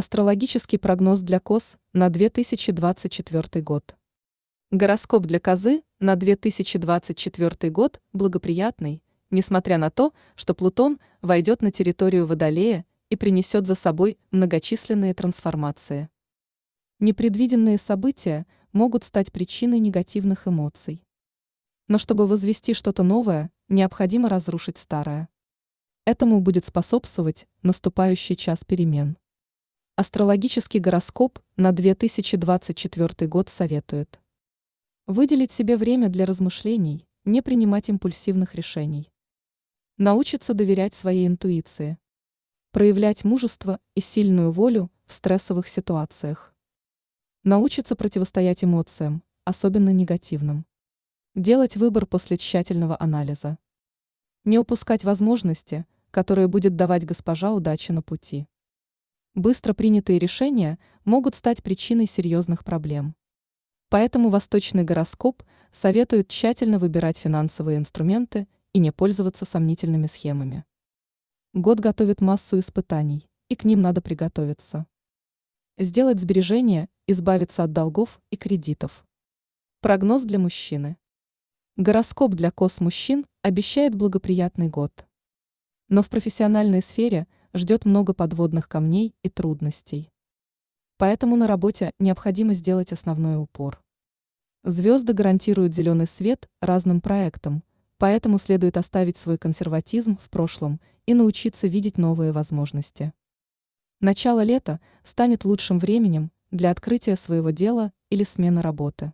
Астрологический прогноз для коз на 2024 год. Гороскоп для козы на 2024 год благоприятный, несмотря на то, что Плутон войдет на территорию Водолея и принесет за собой многочисленные трансформации. Непредвиденные события могут стать причиной негативных эмоций. Но чтобы возвести что-то новое, необходимо разрушить старое. Этому будет способствовать наступающий час перемен. Астрологический гороскоп на 2024 год советует выделить себе время для размышлений, не принимать импульсивных решений, научиться доверять своей интуиции, проявлять мужество и сильную волю в стрессовых ситуациях, научиться противостоять эмоциям, особенно негативным, делать выбор после тщательного анализа, не упускать возможности, которые будет давать госпожа удачи на пути быстро принятые решения могут стать причиной серьезных проблем. Поэтому восточный гороскоп советует тщательно выбирать финансовые инструменты и не пользоваться сомнительными схемами. Год готовит массу испытаний, и к ним надо приготовиться. Сделать сбережения, избавиться от долгов и кредитов. Прогноз для мужчины. Гороскоп для кос мужчин обещает благоприятный год. Но в профессиональной сфере – ждет много подводных камней и трудностей. Поэтому на работе необходимо сделать основной упор. Звезды гарантируют зеленый свет разным проектам, поэтому следует оставить свой консерватизм в прошлом и научиться видеть новые возможности. Начало лета станет лучшим временем для открытия своего дела или смены работы.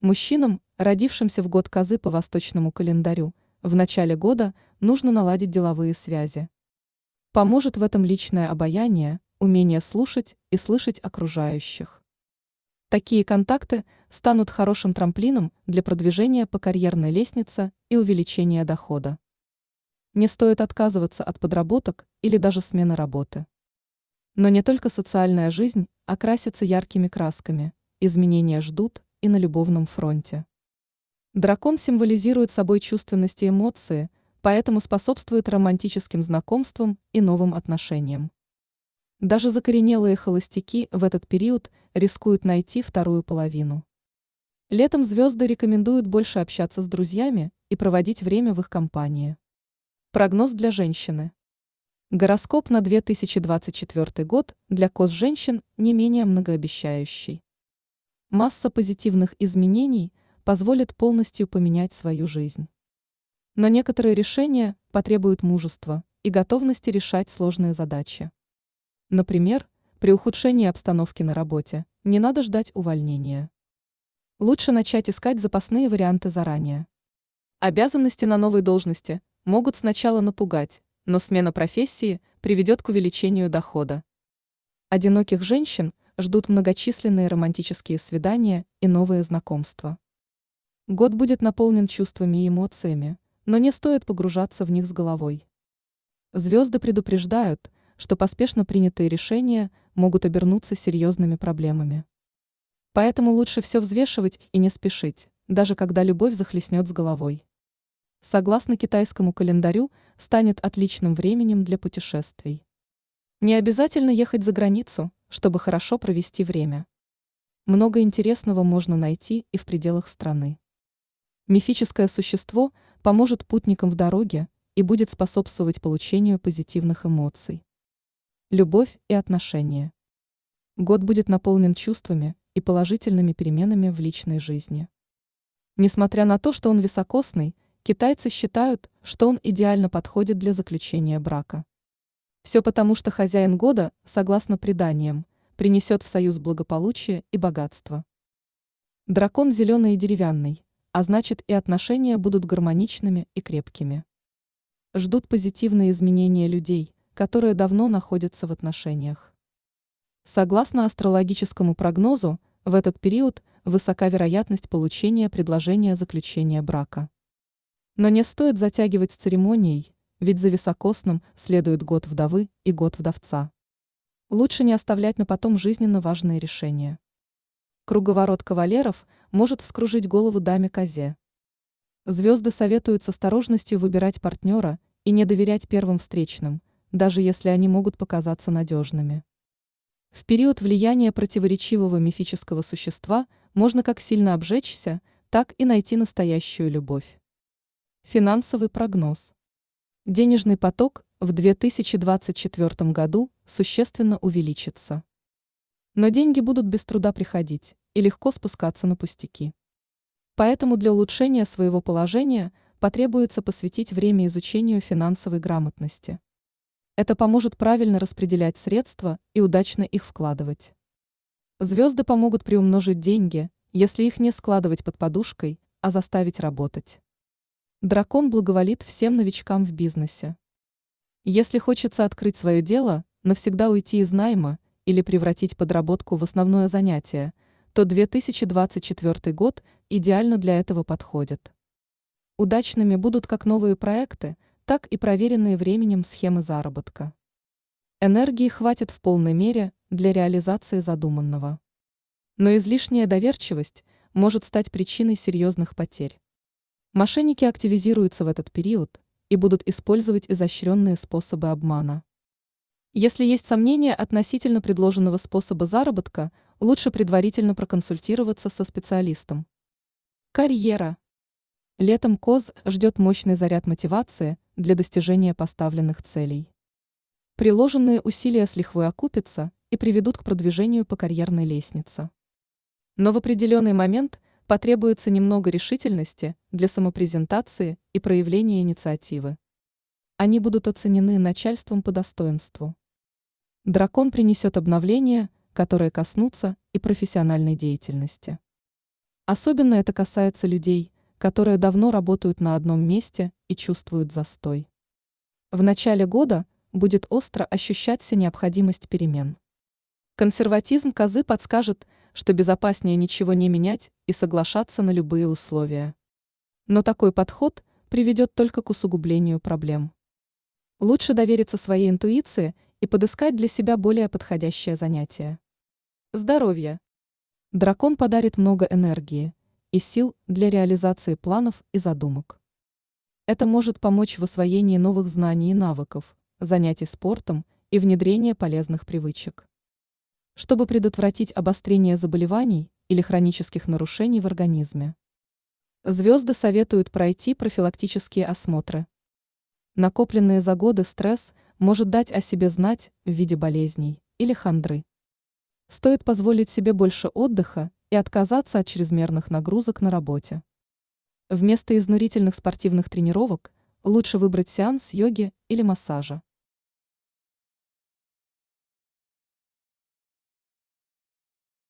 Мужчинам, родившимся в год козы по восточному календарю, в начале года нужно наладить деловые связи. Поможет в этом личное обаяние, умение слушать и слышать окружающих. Такие контакты станут хорошим трамплином для продвижения по карьерной лестнице и увеличения дохода. Не стоит отказываться от подработок или даже смены работы. Но не только социальная жизнь окрасится а яркими красками, изменения ждут и на любовном фронте. Дракон символизирует собой чувственность и эмоции, поэтому способствует романтическим знакомствам и новым отношениям. Даже закоренелые холостяки в этот период рискуют найти вторую половину. Летом звезды рекомендуют больше общаться с друзьями и проводить время в их компании. Прогноз для женщины. Гороскоп на 2024 год для коз женщин не менее многообещающий. Масса позитивных изменений позволит полностью поменять свою жизнь. Но некоторые решения потребуют мужества и готовности решать сложные задачи. Например, при ухудшении обстановки на работе не надо ждать увольнения. Лучше начать искать запасные варианты заранее. Обязанности на новой должности могут сначала напугать, но смена профессии приведет к увеличению дохода. Одиноких женщин ждут многочисленные романтические свидания и новые знакомства. Год будет наполнен чувствами и эмоциями, но не стоит погружаться в них с головой. Звезды предупреждают, что поспешно принятые решения могут обернуться серьезными проблемами. Поэтому лучше все взвешивать и не спешить, даже когда любовь захлестнет с головой. Согласно китайскому календарю, станет отличным временем для путешествий. Не обязательно ехать за границу, чтобы хорошо провести время. Много интересного можно найти и в пределах страны. Мифическое существо – поможет путникам в дороге и будет способствовать получению позитивных эмоций. Любовь и отношения. Год будет наполнен чувствами и положительными переменами в личной жизни. Несмотря на то, что он високосный, китайцы считают, что он идеально подходит для заключения брака. Все потому, что хозяин года, согласно преданиям, принесет в союз благополучие и богатство. Дракон зеленый и деревянный а значит и отношения будут гармоничными и крепкими. Ждут позитивные изменения людей, которые давно находятся в отношениях. Согласно астрологическому прогнозу, в этот период высока вероятность получения предложения заключения брака. Но не стоит затягивать с церемонией, ведь за високосным следует год вдовы и год вдовца. Лучше не оставлять на потом жизненно важные решения. Круговорот кавалеров может вскружить голову даме-козе. Звезды советуют с осторожностью выбирать партнера и не доверять первым встречным, даже если они могут показаться надежными. В период влияния противоречивого мифического существа можно как сильно обжечься, так и найти настоящую любовь. Финансовый прогноз. Денежный поток в 2024 году существенно увеличится. Но деньги будут без труда приходить и легко спускаться на пустяки. Поэтому для улучшения своего положения потребуется посвятить время изучению финансовой грамотности. Это поможет правильно распределять средства и удачно их вкладывать. Звезды помогут приумножить деньги, если их не складывать под подушкой, а заставить работать. Дракон благоволит всем новичкам в бизнесе. Если хочется открыть свое дело, навсегда уйти из найма или превратить подработку в основное занятие – то 2024 год идеально для этого подходит. Удачными будут как новые проекты, так и проверенные временем схемы заработка. Энергии хватит в полной мере для реализации задуманного. Но излишняя доверчивость может стать причиной серьезных потерь. Мошенники активизируются в этот период и будут использовать изощренные способы обмана. Если есть сомнения относительно предложенного способа заработка – лучше предварительно проконсультироваться со специалистом. Карьера. Летом КОЗ ждет мощный заряд мотивации для достижения поставленных целей. Приложенные усилия с лихвой окупятся и приведут к продвижению по карьерной лестнице. Но в определенный момент потребуется немного решительности для самопрезентации и проявления инициативы. Они будут оценены начальством по достоинству. Дракон принесет обновление которые коснутся и профессиональной деятельности. Особенно это касается людей, которые давно работают на одном месте и чувствуют застой. В начале года будет остро ощущаться необходимость перемен. Консерватизм козы подскажет, что безопаснее ничего не менять и соглашаться на любые условия. Но такой подход приведет только к усугублению проблем. Лучше довериться своей интуиции и подыскать для себя более подходящее занятие. Здоровье. Дракон подарит много энергии и сил для реализации планов и задумок. Это может помочь в освоении новых знаний и навыков, занятий спортом и внедрении полезных привычек. Чтобы предотвратить обострение заболеваний или хронических нарушений в организме. Звезды советуют пройти профилактические осмотры. Накопленные за годы стресс может дать о себе знать в виде болезней или хандры. Стоит позволить себе больше отдыха и отказаться от чрезмерных нагрузок на работе. Вместо изнурительных спортивных тренировок лучше выбрать сеанс йоги или массажа.